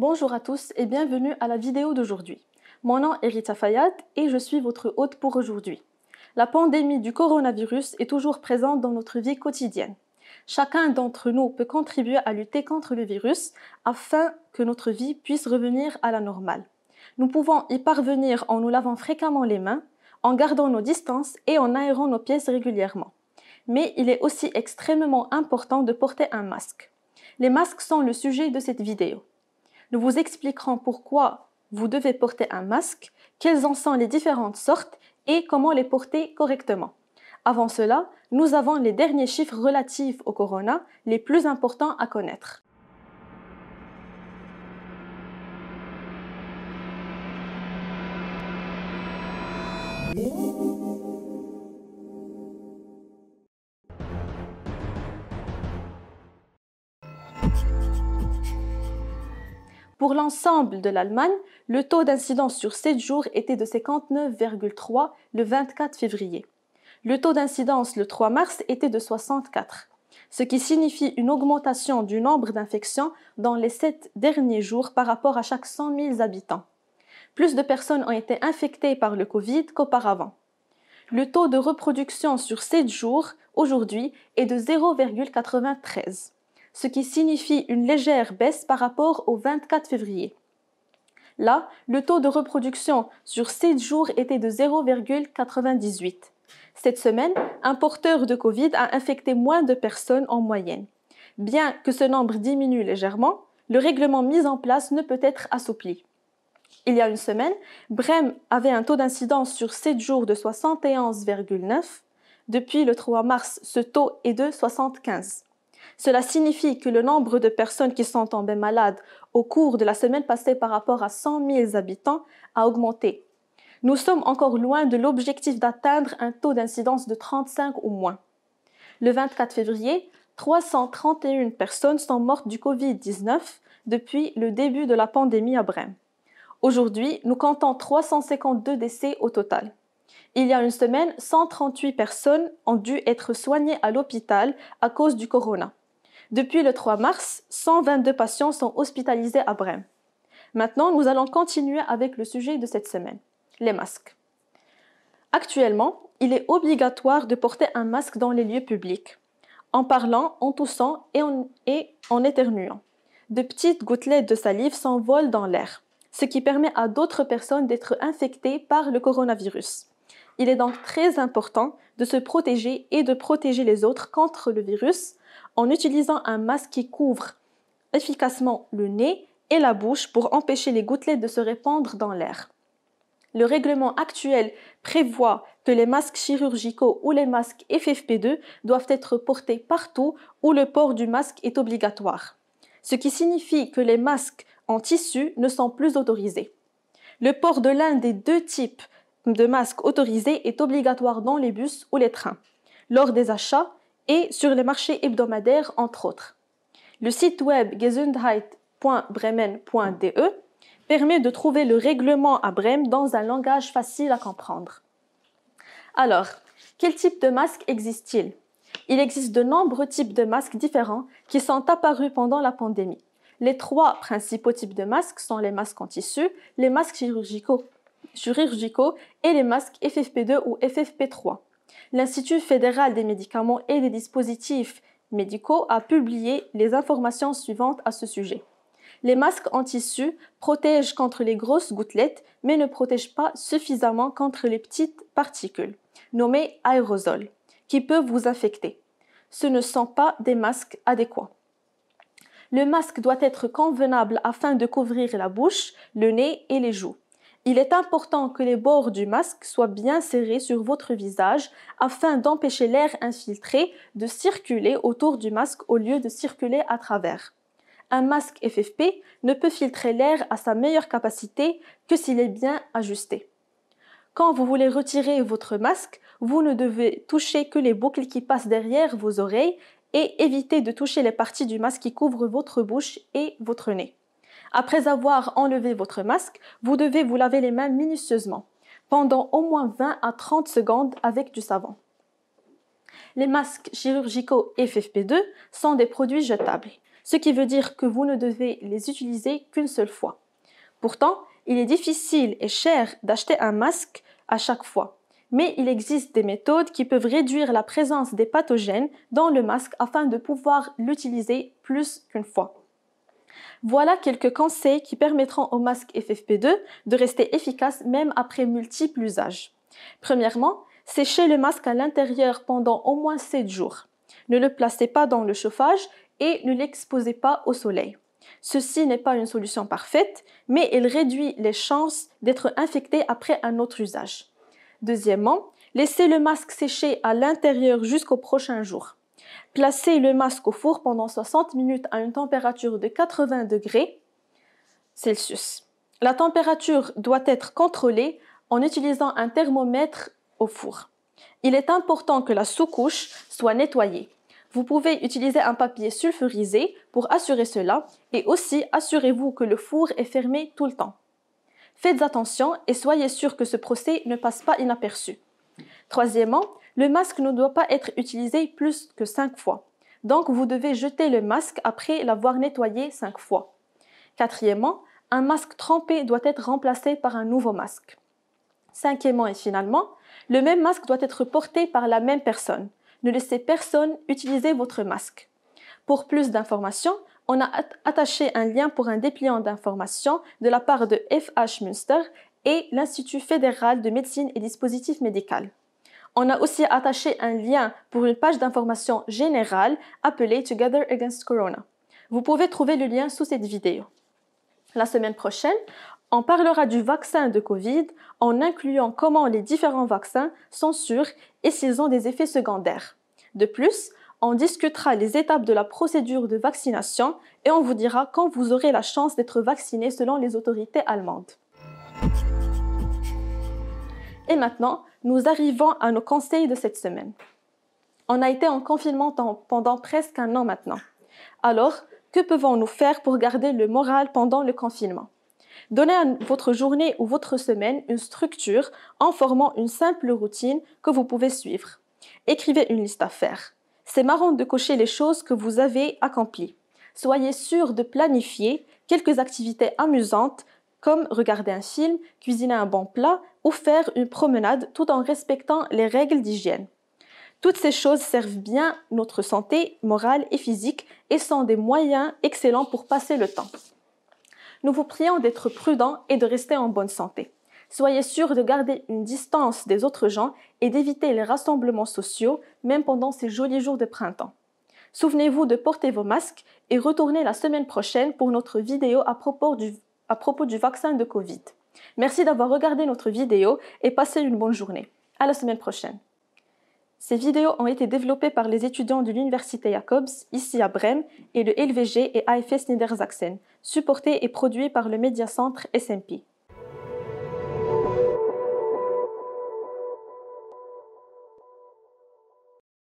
Bonjour à tous et bienvenue à la vidéo d'aujourd'hui. Mon nom est Rita Fayad et je suis votre hôte pour aujourd'hui. La pandémie du coronavirus est toujours présente dans notre vie quotidienne. Chacun d'entre nous peut contribuer à lutter contre le virus afin que notre vie puisse revenir à la normale. Nous pouvons y parvenir en nous lavant fréquemment les mains, en gardant nos distances et en aérant nos pièces régulièrement. Mais il est aussi extrêmement important de porter un masque. Les masques sont le sujet de cette vidéo. Nous vous expliquerons pourquoi vous devez porter un masque, quelles en sont les différentes sortes et comment les porter correctement. Avant cela, nous avons les derniers chiffres relatifs au corona, les plus importants à connaître. Pour l'ensemble de l'Allemagne, le taux d'incidence sur 7 jours était de 59,3 le 24 février. Le taux d'incidence le 3 mars était de 64, ce qui signifie une augmentation du nombre d'infections dans les 7 derniers jours par rapport à chaque 100 000 habitants. Plus de personnes ont été infectées par le Covid qu'auparavant. Le taux de reproduction sur 7 jours aujourd'hui est de 0,93 ce qui signifie une légère baisse par rapport au 24 février. Là, le taux de reproduction sur 7 jours était de 0,98. Cette semaine, un porteur de Covid a infecté moins de personnes en moyenne. Bien que ce nombre diminue légèrement, le règlement mis en place ne peut être assoupli. Il y a une semaine, Brême avait un taux d'incidence sur 7 jours de 71,9. Depuis le 3 mars, ce taux est de 75. Cela signifie que le nombre de personnes qui sont tombées malades au cours de la semaine passée par rapport à 100 000 habitants a augmenté. Nous sommes encore loin de l'objectif d'atteindre un taux d'incidence de 35 ou moins. Le 24 février, 331 personnes sont mortes du Covid-19 depuis le début de la pandémie à Brême. Aujourd'hui, nous comptons 352 décès au total. Il y a une semaine, 138 personnes ont dû être soignées à l'hôpital à cause du corona. Depuis le 3 mars, 122 patients sont hospitalisés à Brême. Maintenant, nous allons continuer avec le sujet de cette semaine, les masques. Actuellement, il est obligatoire de porter un masque dans les lieux publics, en parlant, en toussant et en, et en éternuant. De petites gouttelettes de salive s'envolent dans l'air, ce qui permet à d'autres personnes d'être infectées par le coronavirus. Il est donc très important de se protéger et de protéger les autres contre le virus en utilisant un masque qui couvre efficacement le nez et la bouche pour empêcher les gouttelettes de se répandre dans l'air. Le règlement actuel prévoit que les masques chirurgicaux ou les masques FFP2 doivent être portés partout où le port du masque est obligatoire, ce qui signifie que les masques en tissu ne sont plus autorisés. Le port de l'un des deux types de masques autorisés est obligatoire dans les bus ou les trains, lors des achats et sur les marchés hebdomadaires, entre autres. Le site web gesundheit.bremen.de permet de trouver le règlement à Bremen dans un langage facile à comprendre. Alors, quel type de masques existe-t-il Il existe de nombreux types de masques différents qui sont apparus pendant la pandémie. Les trois principaux types de masques sont les masques en tissu, les masques chirurgicaux chirurgicaux et les masques FFP2 ou FFP3. L'Institut fédéral des médicaments et des dispositifs médicaux a publié les informations suivantes à ce sujet. Les masques en tissu protègent contre les grosses gouttelettes, mais ne protègent pas suffisamment contre les petites particules, nommées aérosols, qui peuvent vous affecter. Ce ne sont pas des masques adéquats. Le masque doit être convenable afin de couvrir la bouche, le nez et les joues. Il est important que les bords du masque soient bien serrés sur votre visage afin d'empêcher l'air infiltré de circuler autour du masque au lieu de circuler à travers. Un masque FFP ne peut filtrer l'air à sa meilleure capacité que s'il est bien ajusté. Quand vous voulez retirer votre masque, vous ne devez toucher que les boucles qui passent derrière vos oreilles et éviter de toucher les parties du masque qui couvrent votre bouche et votre nez. Après avoir enlevé votre masque, vous devez vous laver les mains minutieusement, pendant au moins 20 à 30 secondes avec du savon. Les masques chirurgicaux FFP2 sont des produits jetables, ce qui veut dire que vous ne devez les utiliser qu'une seule fois. Pourtant, il est difficile et cher d'acheter un masque à chaque fois, mais il existe des méthodes qui peuvent réduire la présence des pathogènes dans le masque afin de pouvoir l'utiliser plus qu'une fois. Voilà quelques conseils qui permettront au masque FFP2 de rester efficace même après multiples usages. Premièrement, séchez le masque à l'intérieur pendant au moins 7 jours. Ne le placez pas dans le chauffage et ne l'exposez pas au soleil. Ceci n'est pas une solution parfaite, mais il réduit les chances d'être infecté après un autre usage. Deuxièmement, laissez le masque sécher à l'intérieur jusqu'au prochain jour. Placez le masque au four pendant 60 minutes à une température de 80 degrés Celsius. La température doit être contrôlée en utilisant un thermomètre au four. Il est important que la sous-couche soit nettoyée. Vous pouvez utiliser un papier sulfurisé pour assurer cela et aussi assurez-vous que le four est fermé tout le temps. Faites attention et soyez sûr que ce procès ne passe pas inaperçu. Troisièmement, le masque ne doit pas être utilisé plus que cinq fois. Donc vous devez jeter le masque après l'avoir nettoyé cinq fois. Quatrièmement, un masque trempé doit être remplacé par un nouveau masque. Cinquièmement et finalement, le même masque doit être porté par la même personne. Ne laissez personne utiliser votre masque. Pour plus d'informations, on a attaché un lien pour un dépliant d'informations de la part de FH Münster et l'Institut fédéral de médecine et dispositifs médicaux. On a aussi attaché un lien pour une page d'information générale appelée Together Against Corona. Vous pouvez trouver le lien sous cette vidéo. La semaine prochaine, on parlera du vaccin de Covid en incluant comment les différents vaccins sont sûrs et s'ils ont des effets secondaires. De plus, on discutera les étapes de la procédure de vaccination et on vous dira quand vous aurez la chance d'être vacciné selon les autorités allemandes maintenant, nous arrivons à nos conseils de cette semaine. On a été en confinement pendant presque un an maintenant. Alors, que pouvons-nous faire pour garder le moral pendant le confinement Donnez à votre journée ou votre semaine une structure en formant une simple routine que vous pouvez suivre. Écrivez une liste à faire. C'est marrant de cocher les choses que vous avez accomplies. Soyez sûr de planifier quelques activités amusantes comme regarder un film, cuisiner un bon plat ou faire une promenade tout en respectant les règles d'hygiène. Toutes ces choses servent bien notre santé morale et physique et sont des moyens excellents pour passer le temps. Nous vous prions d'être prudents et de rester en bonne santé. Soyez sûrs de garder une distance des autres gens et d'éviter les rassemblements sociaux, même pendant ces jolis jours de printemps. Souvenez-vous de porter vos masques et retournez la semaine prochaine pour notre vidéo à propos du à propos du vaccin de Covid. Merci d'avoir regardé notre vidéo et passez une bonne journée. À la semaine prochaine. Ces vidéos ont été développées par les étudiants de l'Université Jacobs, ici à Brême, et le LVG et AFS Niedersachsen, supportés et produits par le Média Centre SMP.